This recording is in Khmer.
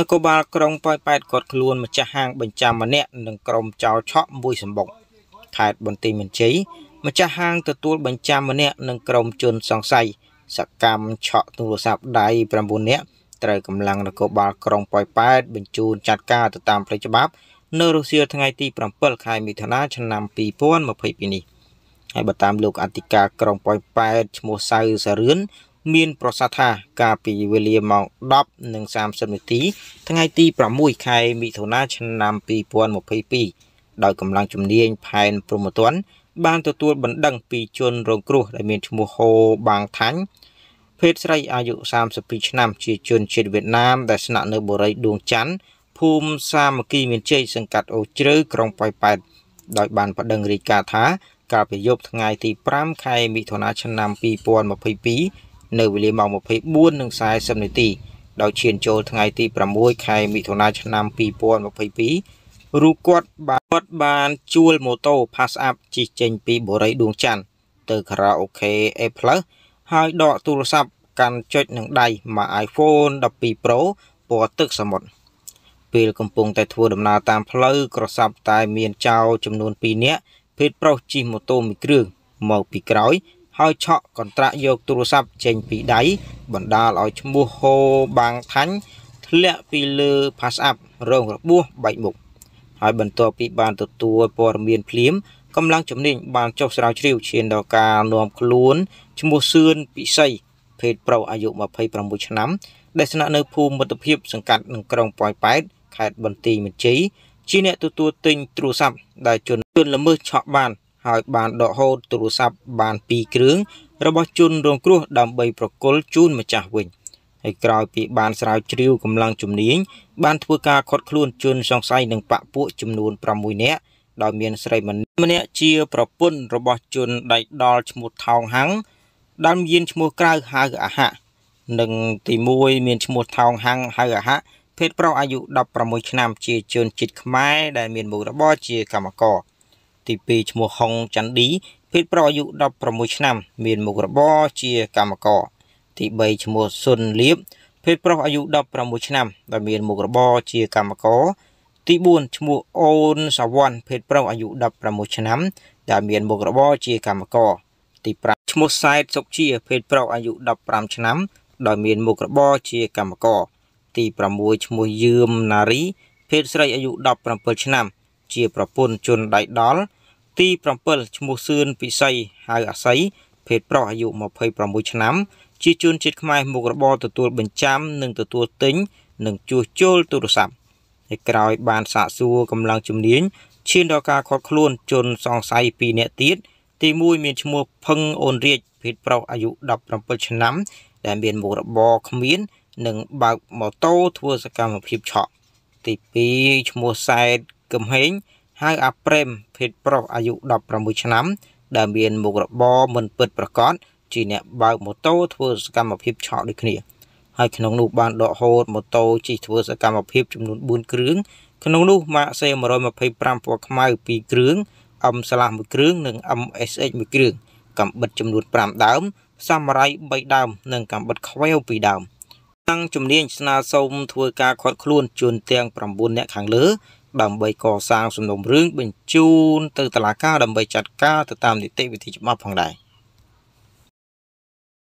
នគរបាលក្រុងប៉ោយប៉ែតគាត់ខ្លួនម្ចាស់ហាង បញ្ចាំម្នាក់និងក្រុមចោរឆក់មួយសម្បុកខេត្តបន្ទាយមានជ័យម្ចាស់ហាងទទួលបញ្ចាំម្នាក់និងក្រុមជនសង្ស័យសកម្មឆក់ទូរស័ព្ទដៃ9នាក់ត្រូវកម្លាំងនគរបាលក្រុងប៉ោយប៉ែតបញ្ជូនចាត់ការទៅតាមផ្លូវច្បាប់ នៅរុស្ស៊ីថ្ងៃទី7ខែមិថុនាឆ្នាំ2022នេះហើយបើតាមលោកអធិការក្រុងប៉ោយប៉ែតឈ្មោះសៅសារឿនមានប្រសាសន៍ថាកាលពីវេលាម៉ោង10:30នាទីថ្ងៃទី6ខែមិថុនាឆ្នាំ2022ដោយកម្លាំងជំនាញផែនព្រហ្មទណ្ឌបានទទួលបណ្ដឹង ពីជនរងគ្រោះ ដែលមានឈ្មោះហូបាងថាញ់ភេទស្រីអាយុ32ឆ្នាំជាជនជាតិវៀតណាមដែលស្នាក់នៅបុរីដួងច័ន្ទភូមិសាមគ្គីមានជ័យសង្កាត់អូជ្រៅក្រុងប៉ោយប៉ែតដោយបានប្តឹងរាយការណ៍ថាកាលពីយប់ថ្ងៃទី5ខែមិថុនាឆ្នាំ2022នៅវេលាម៉ោង24:40នាទី ដោយឈានចូលថ្ងៃទី6ខែមិថុនាឆ្នាំ2022រូបគាត់បានគាត់បានជួលម៉ូតូ Pass Up ជិះចេញពីបុរីដួងច័ន្ទទៅខារ៉ាអូខេ A+ ហើយដកទូរស័ព្ទកាន់ចុចនឹងដៃមក iPhone 12 Pro ពណ៌ទឹកសមុទ្រពេលកំពុងតែធ្វើដំណើរតាមផ្លូវក្រសាប់តែមានចោរចំនួន2នាក់ភេទប្រុសជិះម៉ូតូមួយគ្រឿងមកពីក្រោយហើយឆក់កន្ត្រាក់យកទូរស័ព្ទចេញពីដៃបណ្ដាលឲ្យឈ្មោះហូបាំងថាញ់ធ្លាក់ពីលើ PassApp រងរបួសបែកមុខហើយបន្ទាប់ពីបានទទួលព័ត៌មានភ្លាមកម្លាំងជំនាញបានចុះស្រាវជ្រាវឈានដល់ការនាំខ្លួនឈ្មោះសឿនពិសី ភេទប្រុសអាយុ26ឆ្នាំដែលស្នាក់នៅភូមិមិត្តភាពសង្កាត់នឹងក្រុងប៉ោយប៉ែតខេត្តបន្ទាយមានជ័យជាអ្នកទទួលទិញទូរស័ព្ទដែលជនល្មើសឆក់បានហើយបានដកហូតទូរស័ព្ទបាន2គ្រឿង របស់ជនរងគ្រោះដើម្បីប្រគល់ជូនម្ចាស់វិញហើយក្រោយពីបាន ស្រាវជ្រាវកម្លាំងជំនាញបានធ្វើការខាត់ខ្លួនជនសង្ស័យនិងបកពួកចំនួន6នាក់ដោយមានស្រីម្នាក់ជាប្រពន្ធរបស់ជនដៃដល់ឈ្មោះថោងហាំងដែលមានឈ្មោះក្រៅហៅអាហៈនិងទី1មានឈ្មោះថោងហាំងហៅអាហៈភេទប្រុសអាយុ16ឆ្នាំ ជាជនជាតិខ្មែរដែលមានមុខរបរជាកម្មករទី2ឈ្មោះហុងចាន់ឌីភេទប្រុសអាយុ16ឆ្នាំ មានមុខរបរជាកម្មករទី3ឈ្មោះស៊ុនលៀបភេទប្រុសអាយុ16ឆ្នាំដែលមានមុខរបរជាកម្មករទី4ឈ្មោះអូនសាវ័នភេទប្រុសអាយុ16ឆ្នាំដែលមានមុខរបរជាកម្មករទី5ឈ្មោះសែតសុកជា ភេទប្រុសអាយុ15ឆ្នាំដែលមាន មុខរបរជា កម្មករទី6ឈ្មោះយឿមណារី ភេទស្រីអាយុ17ឆ្នាំជាប្រពន្ធជនដៃដល់ទី7ឈ្មោះសឿនពិសីហៅអាស័យភេទប្រុសអាយុ26ឆ្នាំជាជនជាតិខ្មែរមុខរបរទទួលបញ្ចាំនិងទទួលទិញនិងជួសជុលទូរស័ព្ទហើយក្រោយបានសាកសួរកម្លាំងជំនាញឈានដល់ការខកខ្លួន ជនសង្ស័យ2នាក់ទៀតទី1មានឈ្មោះផឹងអូនរាជភេទប្រុសអាយុ17ឆ្នាំ ដែល មានមុខរបរគ្មាន និង បើកម៉ូតូធ្វើសកម្មភាពឆក់ទី2ឈ្មោះសែតកំហែងហៅអាប្រេម ភេទប្រុសអាយុ16ឆ្នាំ ដែលមានមុខរបរមិន ពិតប្រាកដជាអ្នក បើកម៉ូតូធ្វើសកម្មភាពឆក់ដូចគ្នាហើយក្នុងនោះបានដកហូតម៉ូតូជិះធ្វើសកម្មភាពចំនួន4គ្រឿងក្នុងនោះ Mazda 125ពណ៌ខ្មៅ2គ្រឿង M ស្លាស់1គ្រឿង និង MSX 1គ្រឿងកាំបិតចំនួន5ដើម សាមរៃ3ដើម និងកាំបិតខ្វែវ2ដើមតាំងជំនាញស្នើសុំធ្វើការខាត់ខ្លួនជូនទាំង9អ្នកខាងលើដើម្បីកសាងសំណុំរឿងបញ្ជូនទៅតុលាការដើម្បីចាត់ការទៅតាមនីតិវិធីច្បាប់ផងដែរ។